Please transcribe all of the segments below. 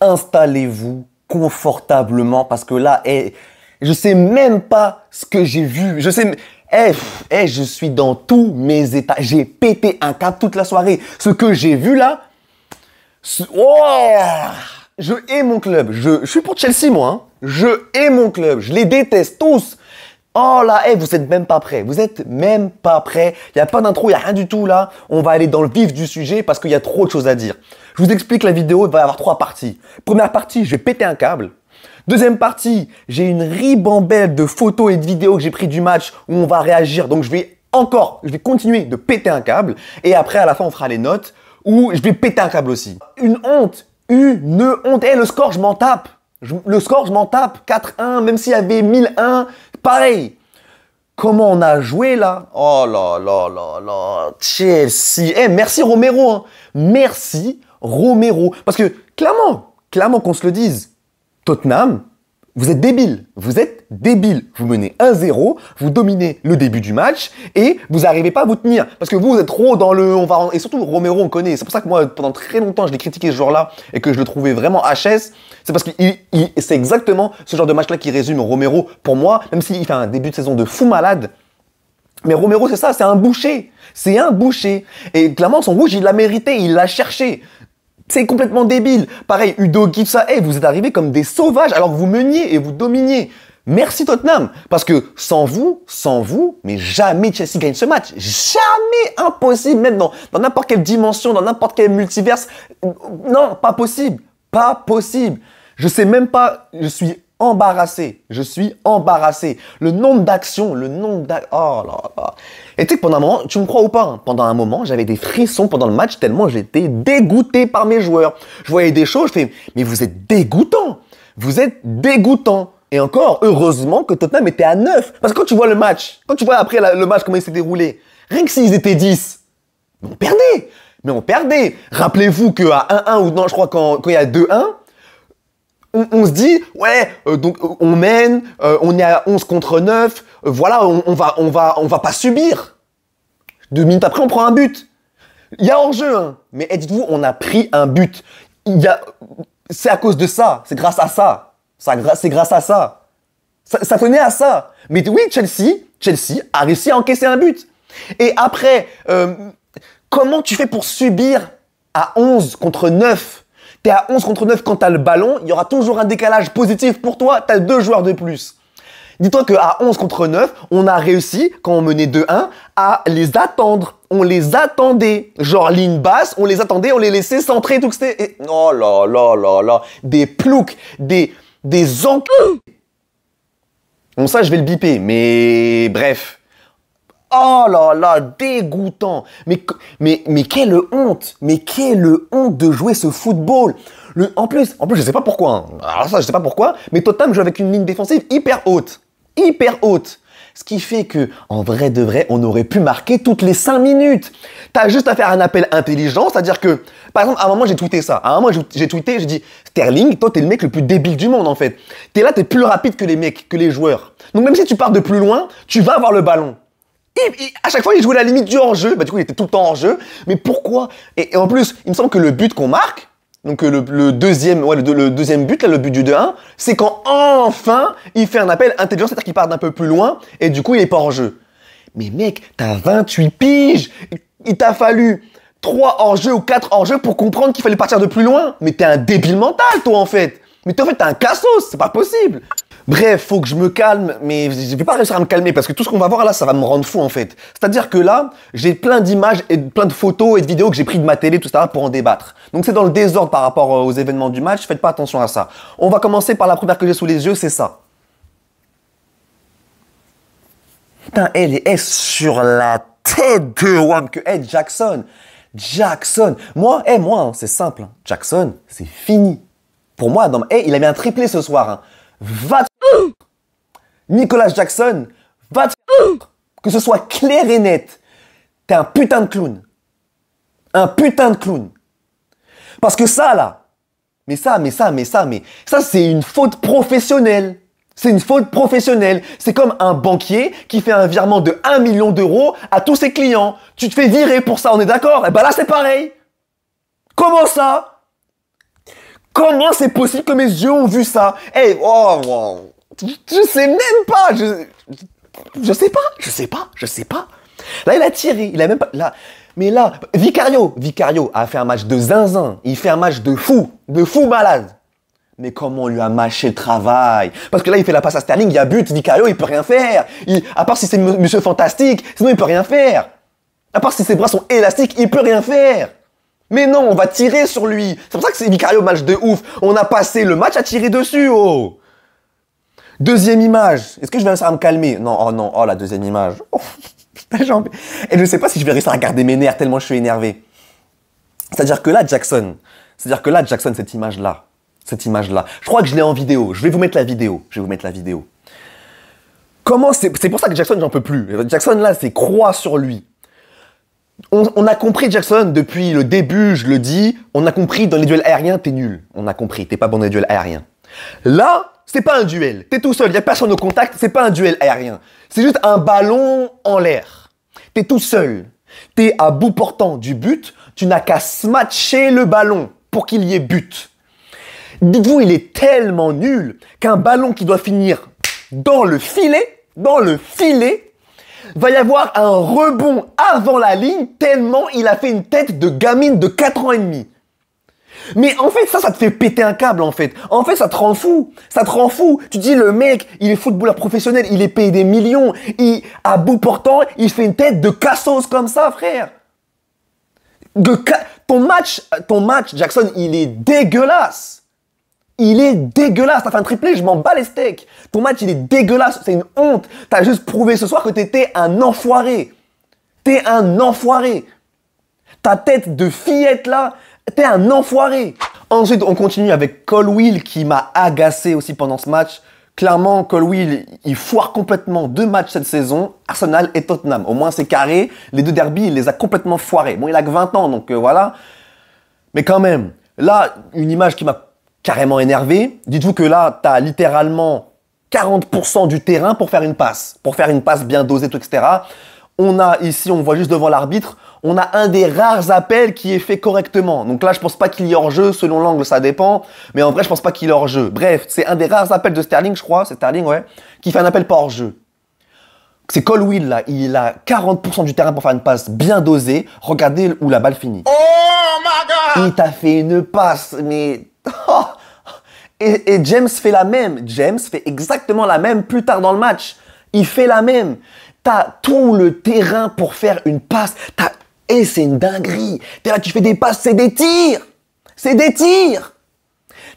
installez-vous confortablement parce que là, hey, eh, je sais même pas ce que j'ai vu. Je sais, hey, eh, eh, je suis dans tous mes états. J'ai pété un câble toute la soirée. Ce que j'ai vu là, oh, je hais mon club. Je, suis pour Chelsea moi. Hein. Je hais mon club. Je les déteste tous. Oh là, vous êtes même pas prêts. Vous êtes même pas prêts. Il n'y a pas d'intro, il n'y a rien du tout là. On va aller dans le vif du sujet parce qu'il y a trop de choses à dire. Je vous explique la vidéo, il va avoir trois parties. Première partie, je vais péter un câble. Deuxième partie, j'ai une ribambelle de photos et de vidéos que j'ai pris du match où on va réagir. Donc je vais encore, je vais continuer de péter un câble. Et après, à la fin, on fera les notes où je vais péter un câble aussi. Une honte, une honte. Eh, le score, je m'en tape. le score, je m'en tape. 4-1, même s'il y avait 1001, pareil. Comment on a joué là Oh là là là là, Chelsea. Eh, merci Romero. Hein. Merci Romero. Parce que, clairement, clairement qu'on se le dise, Tottenham, vous êtes débile. Vous êtes débile. Vous menez 1-0, vous dominez le début du match et vous n'arrivez pas à vous tenir. Parce que vous, êtes trop dans le. On va, et surtout, Romero, on connaît. C'est pour ça que moi, pendant très longtemps, je l'ai critiqué ce joueur-là et que je le trouvais vraiment HS. C'est parce que c'est exactement ce genre de match-là qui résume Romero pour moi, même s'il fait un début de saison de fou malade. Mais Romero, c'est ça, c'est un boucher. C'est un boucher. Et clairement, son rouge, il l'a mérité, il l'a cherché. C'est complètement débile. Pareil, Udo Gipsa, hey, eh, vous êtes arrivés comme des sauvages alors que vous meniez et vous dominiez. Merci Tottenham, parce que sans vous, sans vous, mais jamais Chelsea gagne ce match. Jamais impossible, même dans n'importe quelle dimension, dans n'importe quel multiverse. Non, pas possible, pas possible. Je sais même pas, je suis embarrassé. Je suis embarrassé. Le nombre d'actions, le nombre d'actions. Oh là là. Et tu sais que pendant un moment, tu me crois ou pas, hein. pendant un moment, j'avais des frissons pendant le match tellement j'étais dégoûté par mes joueurs. Je voyais des choses, je fais, mais vous êtes dégoûtant. Vous êtes dégoûtant. Et encore, heureusement que Tottenham était à 9. Parce que quand tu vois le match, quand tu vois après le match comment il s'est déroulé, rien que s'ils étaient 10, on perdait. Mais on perdait. Rappelez-vous qu'à 1-1 ou non, je crois qu'il il y a 2-1, on, se dit, ouais, euh, donc euh, on mène, euh, on est à 11 contre 9, voilà, on, va, on, va, on va pas subir. Deux minutes après, on prend un but. Il y a enjeu. hein. mais dites-vous, on a pris un but. C'est à cause de ça, c'est grâce à ça. c'est grâce à ça. ça. Ça tenait à ça. Mais oui, Chelsea, Chelsea a réussi à encaisser un but. Et après, comment tu fais pour subir à 11 contre 9 T'es à 11 contre 9 quand t'as le ballon, il y aura toujours un décalage positif pour toi, t'as deux joueurs de plus. Dis-toi qu'à 11 contre 9, on a réussi, quand on menait 2-1, à les attendre. On les attendait. Genre ligne basse, on les attendait, on les laissait centrer tout que c'était. Oh là là là là. Des ploucs, des. des enc... Bon, ça, je vais le biper, mais bref. Oh là là, dégoûtant. Mais, mais, mais quelle honte. Mais quelle honte de jouer ce football. Le, en plus, en plus, je sais pas pourquoi. Hein. Alors ça, je sais pas pourquoi. Mais Tottenham joue avec une ligne défensive hyper haute. Hyper haute. Ce qui fait que, en vrai de vrai, on aurait pu marquer toutes les 5 minutes. T'as juste à faire un appel intelligent, c'est-à-dire que, par exemple, à un moment j'ai tweeté ça. À un moment j'ai tweeté, j'ai dit, Sterling, toi t'es le mec le plus débile du monde en fait. T'es là, t'es plus rapide que les mecs, que les joueurs. Donc même si tu pars de plus loin, tu vas avoir le ballon à chaque fois, il jouait la limite du hors-jeu. Bah, du coup, il était tout le temps en jeu. Mais pourquoi et, en plus, il me semble que le but qu'on marque, donc euh, le, deuxième, ouais, le, deuxième but, là, le but du 2-1, c'est quand enfin il fait un appel intelligent, c'est-à-dire qu'il part d'un peu plus loin et du coup, il est pas hors jeu. Mais mec, t'as 28 piges Il t'a fallu 3 hors-jeu ou 4 hors-jeu pour comprendre qu'il fallait partir de plus loin. Mais t'es un débile mental, toi, en fait. Mais t'es en fait, un cassos, c'est pas possible Bref, faut que je me calme, mais je vais pas réussir à me calmer parce que tout ce qu'on va voir là, ça va me rendre fou en fait. C'est-à-dire que là, j'ai plein d'images et plein de photos et de vidéos que j'ai pris de ma télé, tout ça, pour en débattre. Donc c'est dans le désordre par rapport euh, aux événements du match, faites pas attention à ça. On va commencer par la première que j'ai sous les yeux, c'est ça. Putain, elle est sur la tête de Wam que hey, Jackson. Jackson. Moi, eh moi, hein, c'est simple. Hein. Jackson, c'est fini. Pour moi, dans... hey, il a mis un triplé ce soir. Hein. Va Nicolas Jackson, va te que ce soit clair et net. T'es un putain de clown. Un putain de clown. Parce que ça, là, mais ça, mais ça, mais ça, mais ça, c'est une faute professionnelle. C'est une faute professionnelle. C'est comme un banquier qui fait un virement de 1 million d'euros à tous ses clients. Tu te fais virer pour ça, on est d'accord Et eh ben là, c'est pareil. Comment ça Comment c'est possible que mes yeux ont vu ça Eh, hey, oh, wow. Je sais même pas. Je, je sais pas. Je sais pas. Je sais pas. Là, il a tiré. Il a même pas. Là. Mais là, Vicario, Vicario a fait un match de zinzin. Il fait un match de fou, de fou malade. Mais comment on lui a mâché le travail Parce que là, il fait la passe à Sterling, il y a but, Vicario, il peut rien faire. à part si c'est Monsieur Fantastique, sinon il peut rien faire. À part si ses bras sont élastiques, il peut rien faire. Mais non, on va tirer sur lui. C'est pour ça que c'est Vicario match de ouf. On a passé le match à tirer dessus, oh Deuxième image. Est-ce que je vais réussir à me calmer Non, oh non, oh la deuxième image. Oh, Et je sais pas si je vais réussir à garder mes nerfs tellement je suis énervé. C'est-à-dire que là, Jackson, c'est-à-dire que là, Jackson, cette image-là, cette image-là, je crois que je l'ai en vidéo. Je vais vous mettre la vidéo. Je vais vous mettre la vidéo. Comment c'est C'est pour ça que Jackson, j'en peux plus. Jackson, là, c'est croix sur lui. On, on, a compris Jackson depuis le début, je le dis. On a compris dans les duels aériens, t'es nul. On a compris, t'es pas bon dans les duels aériens. Là, c'est pas un duel. T'es tout seul, y a personne au contact, c'est pas un duel aérien. C'est juste un ballon en l'air. T'es tout seul. T'es à bout portant du but, tu n'as qu'à smatcher le ballon pour qu'il y ait but. Dites-vous, il est tellement nul qu'un ballon qui doit finir dans le filet, dans le filet, va y avoir un rebond avant la ligne tellement il a fait une tête de gamine de 4 ans et demi. Mais en fait, ça, ça te fait péter un câble, en fait. En fait, ça te rend fou. Ça te rend fou. Tu dis, le mec, il est footballeur professionnel, il est payé des millions. Il, à bout portant, il fait une tête de cassos comme ça, frère. ton match, ton match, Jackson, il est dégueulasse. Il est dégueulasse. T'as fait un triplé, je m'en bats les steaks. Ton match, il est dégueulasse. C'est une honte. T'as juste prouvé ce soir que t'étais un enfoiré. T'es un enfoiré. Ta tête de fillette là, T'es un enfoiré Ensuite, on continue avec Cole Will qui m'a agacé aussi pendant ce match. Clairement, Cole Will, il foire complètement deux matchs cette saison, Arsenal et Tottenham. Au moins, c'est carré. Les deux derbies, il les a complètement foirés. Bon, il a que 20 ans, donc euh, voilà. Mais quand même, là, une image qui m'a carrément énervé. Dites-vous que là, t'as littéralement 40% du terrain pour faire une passe. Pour faire une passe bien dosée, tout, etc on a ici, on voit juste devant l'arbitre, on a un des rares appels qui est fait correctement. Donc là, je pense pas qu'il y ait hors-jeu, selon l'angle, ça dépend. Mais en vrai, je pense pas qu'il y ait hors-jeu. Bref, c'est un des rares appels de Sterling, je crois, c'est Sterling, ouais, qui fait un appel pas hors-jeu. C'est Will, là. Il a 40% du terrain pour faire une passe bien dosée. Regardez où la balle finit. Oh my god! Il t'a fait une passe, mais. et James fait la même. James fait exactement la même plus tard dans le match. Il fait la même t'as tout le terrain pour faire une passe. T'as, et c'est une dinguerie. là, tu fais des passes, c'est des tirs. C'est des tirs.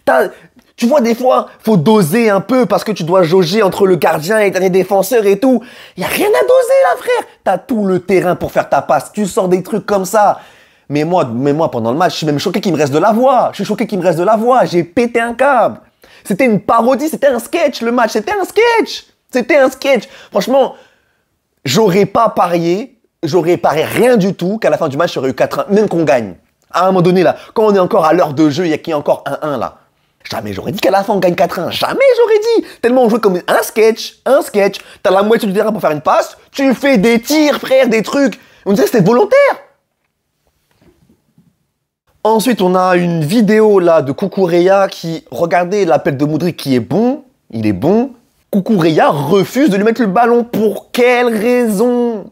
T'as, tu vois, des fois, faut doser un peu parce que tu dois jauger entre le gardien et les défenseurs et tout. il Y a rien à doser, là, frère. T'as tout le terrain pour faire ta passe. Tu sors des trucs comme ça. Mais moi, mais moi, pendant le match, je suis même choqué qu'il me reste de la voix. Je suis choqué qu'il me reste de la voix. J'ai pété un câble. C'était une parodie, c'était un sketch, le match. C'était un sketch. C'était un sketch. Franchement, J'aurais pas parié, j'aurais parié rien du tout qu'à la fin du match, j'aurais eu 4-1, même qu'on gagne. À un moment donné, là, quand on est encore à l'heure de jeu, il y a qui encore 1-1 là. Jamais j'aurais dit qu'à la fin on gagne 4-1. Jamais j'aurais dit. Tellement on jouait comme un sketch, un sketch. T'as la moitié du terrain pour faire une passe. Tu fais des tirs, frère, des trucs. On disait que c'était volontaire. Ensuite, on a une vidéo là de Kukureya qui, regardez l'appel de Moudri qui est bon. Il est bon. Kukureya refuse de lui mettre le ballon. Pour quelle raison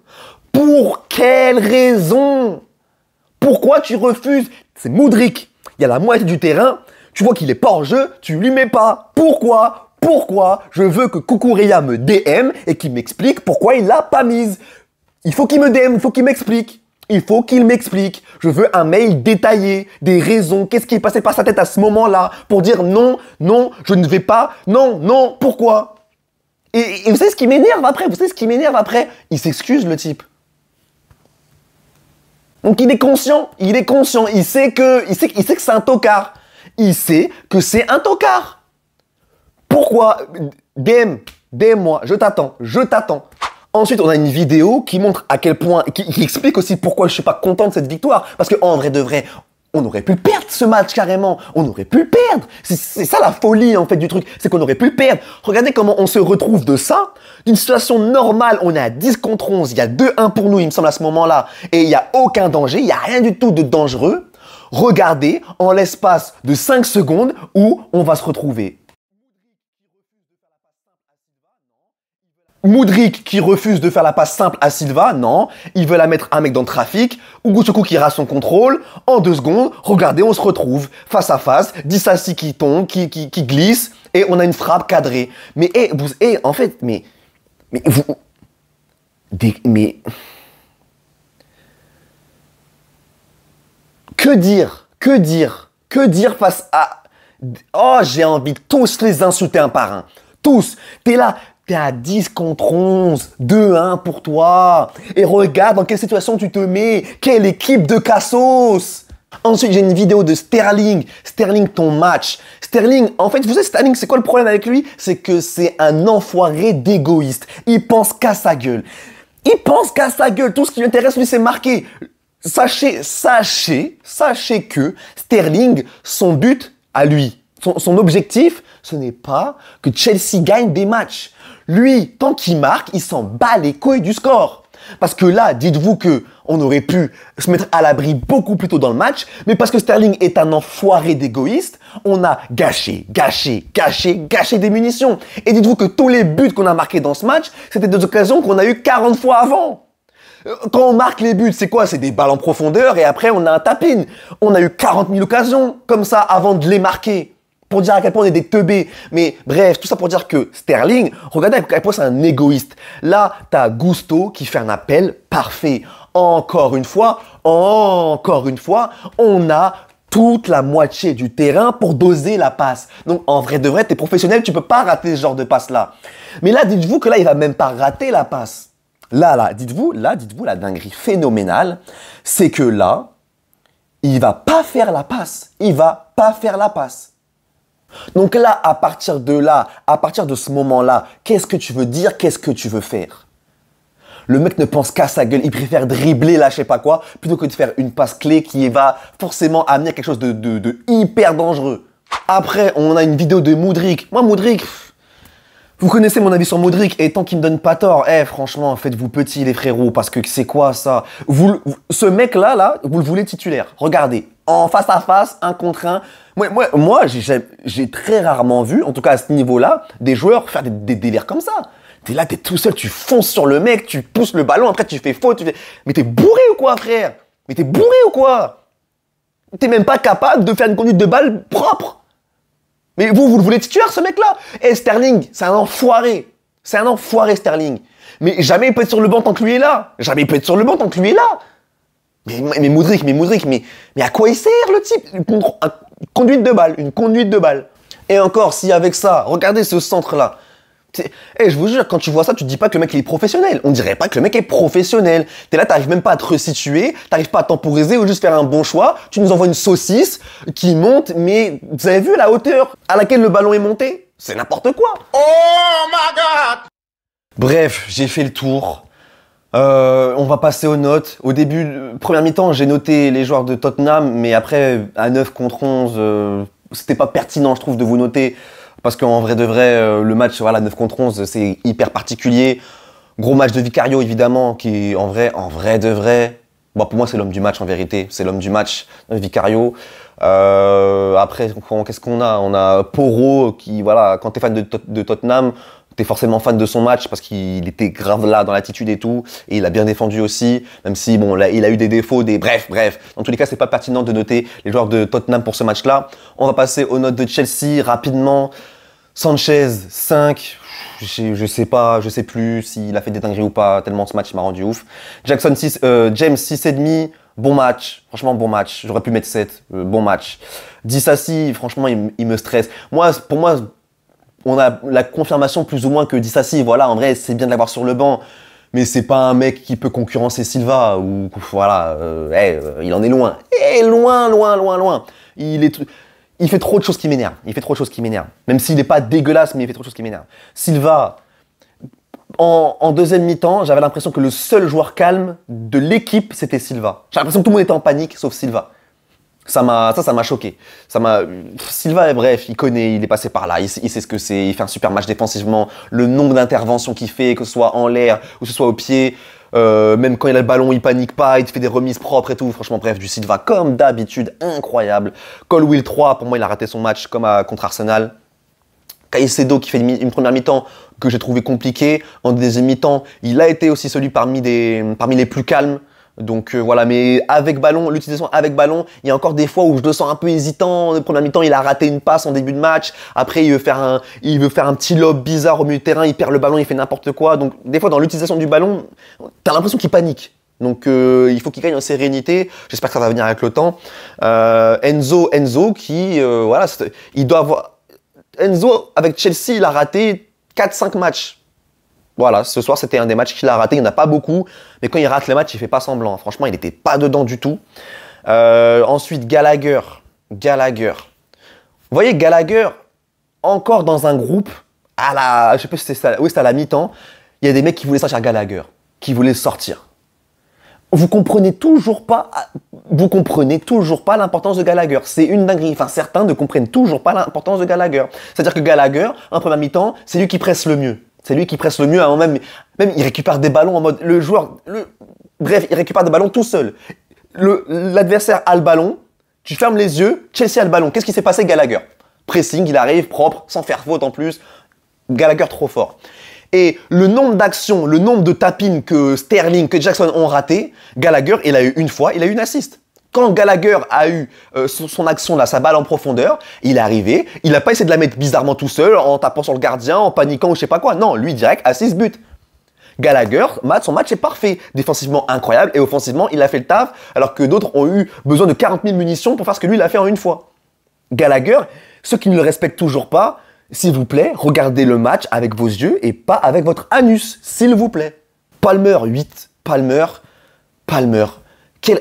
Pour quelle raison Pourquoi tu refuses C'est Moudric. Il y a la moitié du terrain. Tu vois qu'il est pas en jeu. Tu lui mets pas. Pourquoi Pourquoi Je veux que Kukureya me DM et qu'il m'explique pourquoi il l'a pas mise. Il faut qu'il me DM. Il faut qu'il m'explique. Il faut qu'il m'explique. Je veux un mail détaillé, des raisons, qu'est-ce qui est passé par sa tête à ce moment-là pour dire non, non, je ne vais pas, non, non, pourquoi et, vous savez ce qui m'énerve après Vous savez ce qui m'énerve après Il s'excuse, le type. Donc il est conscient, il est conscient, il sait que, il sait, sait que c'est un tocard. Il sait que c'est un tocard. Pourquoi DM, DM moi, je t'attends, je t'attends. Ensuite, on a une vidéo qui montre à quel point, qui, qui, explique aussi pourquoi je suis pas content de cette victoire. Parce que, en vrai de vrai, on aurait pu perdre ce match carrément. On aurait pu perdre. C'est ça la folie en fait du truc, c'est qu'on aurait pu perdre. Regardez comment on se retrouve de ça. D'une situation normale, on est à 10 contre 11, il y a 2-1 pour nous il me semble à ce moment-là. Et il n'y a aucun danger, il n'y a rien du tout de dangereux. Regardez en l'espace de 5 secondes où on va se retrouver Moudric qui refuse de faire la passe simple à Silva, non. Il veut la mettre un mec dans le trafic. Ugochoko qui rate son contrôle. En deux secondes, regardez, on se retrouve face à face. Dissassi qui tombe, qui, qui, glisse. Et on a une frappe cadrée. Mais, eh vous, eh, en fait, mais. Mais vous. mais. Que dire Que dire Que dire face à. Oh, j'ai envie de tous les insulter un par un. Tous. T'es là, T'es à 10 contre 11, 2-1 pour toi. Et regarde dans quelle situation tu te mets. Quelle équipe de cassos Ensuite, j'ai une vidéo de Sterling. Sterling, ton match. Sterling, en fait, vous savez, Sterling, c'est quoi le problème avec lui C'est que c'est un enfoiré d'égoïste. Il pense qu'à sa gueule. Il pense qu'à sa gueule. Tout ce qui intéresse, lui, c'est marqué. Sachez, sachez, sachez que Sterling, son but à lui, son objectif, ce n'est pas que Chelsea gagne des matchs. Lui, tant qu'il marque, il s'en bat les couilles du score. Parce que là, dites-vous que on aurait pu se mettre à l'abri beaucoup plus tôt dans le match, mais parce que Sterling est un enfoiré d'égoïste, on a gâché, gâché, gâché, gâché des munitions. Et dites-vous que tous les buts qu'on a marqués dans ce match, c'était des occasions qu'on a eu 40 fois avant. Euh, quand on marque les buts, c'est quoi C'est des balles en profondeur et après on a un tapin. On a eu 40 000 occasions comme ça avant de les marquer pour dire à quel point on est des teubés. Mais bref, tout ça pour dire que Sterling, regardez à quel point c'est un égoïste. Là, t'as Gusto qui fait un appel parfait. Encore une fois, encore une fois, on a toute la moitié du terrain pour doser la passe. Donc en vrai de vrai, t'es professionnel, tu peux pas rater ce genre de passe-là. Mais là, dites-vous que là, il va même pas rater la passe. Là, là, dites-vous, là, dites-vous la dinguerie phénoménale, c'est que là, il va pas faire la passe. Il va pas faire la passe. Donc là, à partir de là, à partir de ce moment-là, qu'est-ce que tu veux dire, qu'est-ce que tu veux faire le mec ne pense qu'à sa gueule, il préfère dribbler là, je sais pas quoi, plutôt que de faire une passe clé qui va forcément amener à quelque chose de, hyper dangereux. Après, on a une vidéo de Moudric. Moi, Moudric, vous connaissez mon avis sur Moudric, et tant qu'il me donne pas tort, eh, franchement, faites-vous petit, les frérots, parce que c'est quoi ça vous, Ce mec-là, là, vous le voulez titulaire. Regardez, en face à face, un contre un. Moi, j'ai très rarement vu, en tout cas à ce niveau-là, des joueurs faire des, délires comme ça. T'es là, t'es tout seul, tu fonces sur le mec, tu pousses le ballon, après tu fais faute, tu fais... Mais t'es bourré ou quoi, frère Mais t'es bourré ou quoi T'es même pas capable de faire une conduite de balle propre. Mais vous, vous le voulez tuer ce mec-là Eh Sterling, c'est un enfoiré. C'est un enfoiré, Sterling. Mais jamais il peut être sur le banc tant que lui est là. Jamais il peut être sur le banc tant que lui est là. Mais, mais mais mais, à quoi il sert le type une conduite de balle, une conduite de balle. Et encore, si avec ça, regardez ce centre-là. Et eh, je vous jure, quand tu vois ça, tu dis pas que le mec est professionnel. On dirait pas que le mec est professionnel. T'es là, t'arrives même pas à te resituer, t'arrives pas à temporiser ou juste faire un bon choix. Tu nous envoies une saucisse qui monte, mais vous avez vu la hauteur à laquelle le ballon est monté C'est n'importe quoi. Oh my god Bref, j'ai fait le tour. Euh, on va passer aux notes. Au début, première mi-temps, j'ai noté les joueurs de Tottenham, mais après, à 9 contre 11, euh, c'était pas pertinent, je trouve, de vous noter. Parce qu'en vrai de vrai, euh, le match, voilà, 9 contre 11, c'est hyper particulier. Gros match de Vicario, évidemment, qui, en vrai, en vrai de vrai, bah, pour moi, c'est l'homme du match, en vérité. C'est l'homme du match, Vicario. après, qu'est-ce qu'on a On a Poro, qui, voilà, quand t'es fan de Tottenham, forcément fan de son match parce qu'il était grave là dans l'attitude et tout, et il a bien défendu aussi, même si bon, là, il a eu des défauts, des bref, bref. Dans tous les cas, c'est pas pertinent de noter les joueurs de Tottenham pour ce match-là. On va passer aux notes de Chelsea rapidement. Sanchez 5, je, sais pas, je sais plus s'il a fait des dingueries ou pas, tellement ce match m'a rendu ouf. Jackson 6, euh, james 6 et demi bon match, franchement bon match, j'aurais pu mettre 7, euh, bon match. 10 6 franchement il, me stresse. Moi, pour moi, on a la confirmation plus ou moins que Dissassi, voilà, en vrai, c'est bien de l'avoir sur le banc, mais c'est pas un mec qui peut concurrencer Silva, ou voilà, euh, euh il en est loin. Et eh, loin, loin, loin, loin. Il est. Il fait trop de choses qui m'énervent. Il fait trop de choses qui m'énervent. Même s'il n'est pas dégueulasse, mais il fait trop de choses qui m'énervent. Silva, en, en deuxième mi-temps, j'avais l'impression que le seul joueur calme de l'équipe, c'était Silva. J'ai l'impression que tout le monde était en panique, sauf Silva. Ça m'a, ça, m'a choqué. Ça m'a, Silva, bref, il connaît, il est passé par là, il, sait ce que c'est, il fait un super match défensivement. Le nombre d'interventions qu'il fait, que ce soit en l'air ou que ce soit au pied, euh, même quand il a le ballon, il panique pas, il fait des remises propres et tout. Franchement, bref, du Silva, comme d'habitude, incroyable. Will 3, pour moi, il a raté son match comme à, contre Arsenal. Caicedo qui fait une, première mi-temps que j'ai trouvé compliquée. En deuxième mi-temps, il a été aussi celui parmi, des, parmi les plus calmes. Donc euh, voilà, mais avec ballon, l'utilisation avec ballon, il y a encore des fois où je le sens un peu hésitant. Le premier mi-temps, il a raté une passe en début de match. Après, il veut faire un, il veut faire un petit lob bizarre au milieu de terrain. Il perd le ballon, il fait n'importe quoi. Donc des fois, dans l'utilisation du ballon, t'as l'impression qu'il panique. Donc euh, il faut qu'il gagne en sérénité. J'espère que ça va venir avec le temps. Euh, Enzo, Enzo, qui voilà, il doit avoir. Enzo avec Chelsea, il a raté 4-5 matchs voilà, ce soir, c'était un des matchs qu'il a raté. Il n'y en a pas beaucoup, mais quand il rate le match, il fait pas semblant. Franchement, il n'était pas dedans du tout. Euh, ensuite, Gallagher. Gallagher. Vous voyez, Gallagher, encore dans un groupe, à la, je sais pas si ça, à la mi-temps, il y a des mecs qui voulaient sortir Gallagher, qui voulaient sortir. Vous comprenez toujours pas, ah, vous comprenez toujours pas l'importance de Gallagher. C'est une dinguerie. Enfin, certains ne comprennent toujours pas l'importance de Gallagher. C'est-à-dire que Gallagher, en première mi-temps, c'est lui qui presse le mieux. C'est lui qui presse le mieux. avant même, même, il récupère des ballons en mode. Le joueur. Le, bref, il récupère des ballons tout seul. L'adversaire a le ballon. Tu fermes les yeux. Chelsea a le ballon. Qu'est-ce qui s'est passé, Gallagher Pressing, il arrive propre, sans faire faute en plus. Gallagher trop fort. Et le nombre d'actions, le nombre de tapines que Sterling, que Jackson ont raté, Gallagher, il a eu une fois, il a eu une assiste. Quand Gallagher a eu euh, son, action là, sa balle en profondeur, il est arrivé, il n'a pas essayé de la mettre bizarrement tout seul, en tapant sur le gardien, en paniquant ou je sais pas quoi. Non, lui direct à 6 buts. Gallagher, son match est parfait. Défensivement incroyable et offensivement, il a fait le taf alors que d'autres ont eu besoin de 40 000 munitions pour faire ce que lui, il a fait en une fois. Gallagher, ceux qui ne le respectent toujours pas, s'il vous plaît, regardez le match avec vos yeux et pas avec votre anus, s'il vous plaît. Palmer 8, Palmer, Palmer. Quel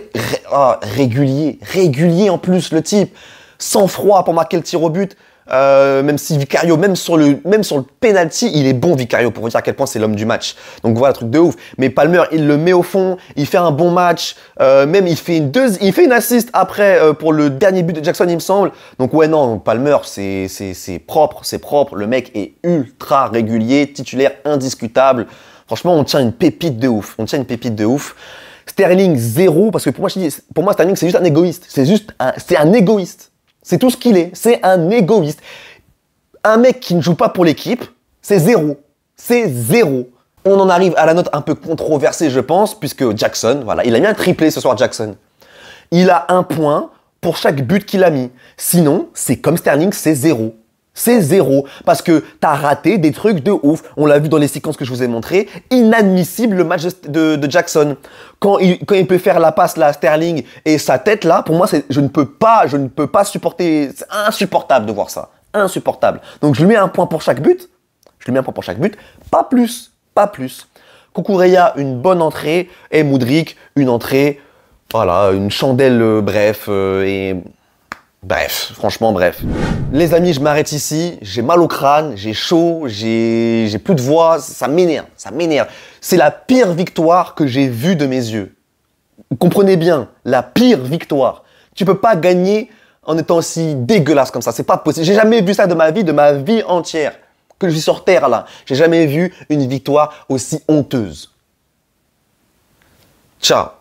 oh, régulier, régulier en plus le type. Sans froid pour marquer le tir au but. Euh, même si Vicario, même sur le, même sur le penalty, il est bon Vicario pour vous dire à quel point c'est l'homme du match. Donc voilà, truc de ouf. Mais Palmer, il le met au fond, il fait un bon match, euh, même il fait une deux, il fait une assist après euh, pour le dernier but de Jackson, il me semble. Donc ouais, non, Palmer, c'est, c'est, c'est propre, c'est propre. Le mec est ultra régulier, titulaire indiscutable. Franchement, on tient une pépite de ouf. On tient une pépite de ouf. Sterling, zéro, parce que pour moi, je pour Sterling, c'est juste un égoïste. C'est juste c'est un égoïste. C'est tout ce qu'il est. C'est un égoïste. Un mec qui ne joue pas pour l'équipe, c'est zéro. C'est zéro. On en arrive à la note un peu controversée, je pense, puisque Jackson, voilà, il a mis un triplé ce soir, Jackson. Il a un point pour chaque but qu'il a mis. Sinon, c'est comme Sterling, c'est zéro. C'est zéro. Parce que t'as raté des trucs de ouf. On l'a vu dans les séquences que je vous ai montrées. Inadmissible le match de, Jackson. Quand il, quand il, peut faire la passe là, Sterling, et sa tête là, pour moi, je ne peux pas, je ne peux pas supporter. C'est insupportable de voir ça. Insupportable. Donc je lui mets un point pour chaque but. Je lui mets un point pour chaque but. Pas plus. Pas plus. Kukureya, une bonne entrée. Et Moudric, une entrée. Voilà, une chandelle, euh, bref. Euh, et Bref, franchement, bref. Les amis, je m'arrête ici. J'ai mal au crâne, j'ai chaud, j'ai plus de voix. Ça m'énerve, ça m'énerve. C'est la pire victoire que j'ai vue de mes yeux. Vous comprenez bien, la pire victoire. Tu peux pas gagner en étant aussi dégueulasse comme ça. C'est pas possible. J'ai jamais vu ça de ma vie, de ma vie entière. Que je suis sur terre là. J'ai jamais vu une victoire aussi honteuse. Ciao.